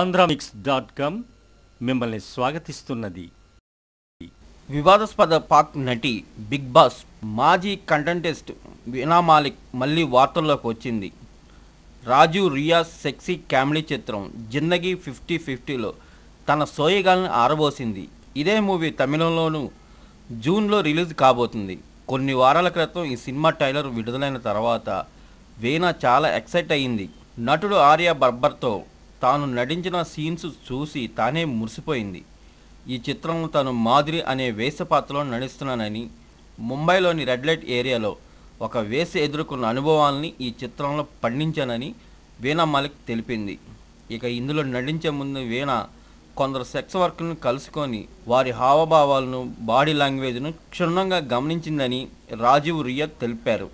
Andhramix dot com మిమ్మల్ని స్వాగతిస్తున్నది వివాదాస్పద పాక్ నటి బిగ్ బాస్ మాజీ కంటెంటెస్ట్ వీనా మాలిక్ మళ్ళీ వార్తల్లోకి వచ్చింది రాజు రియా సెక్సీ కామెడీ చిత్రం జిందగీ ఫిఫ్టీ ఫిఫ్టీలో తన సోయగాలను ఆరబోసింది ఇదే మూవీ తమిళంలోనూ జూన్లో రిలీజ్ కాబోతుంది కొన్ని వారాల క్రితం ఈ సినిమా టైలర్ విడుదలైన తర్వాత వీణ చాలా ఎక్సైట్ అయ్యింది నటుడు ఆర్య బర్బర్తో తాను నటించిన సీన్స్ చూసి తానే మురిసిపోయింది ఈ చిత్రంలో తను మాదిరి అనే వేష పాత్రలో నటిస్తున్నానని ముంబైలోని రెడ్ లైట్ ఏరియాలో ఒక వేస ఎదుర్కొన్న అనుభవాల్ని ఈ చిత్రంలో పండించానని వీణా మలిక్ తెలిపింది ఇక ఇందులో నటించే ముందు వీణ కొందరు సెక్స్ వర్క్ను కలుసుకొని వారి హావభావాలను బాడీ లాంగ్వేజ్ను క్షుణ్ణంగా గమనించిందని రాజీవ్ రియక్ తెలిపారు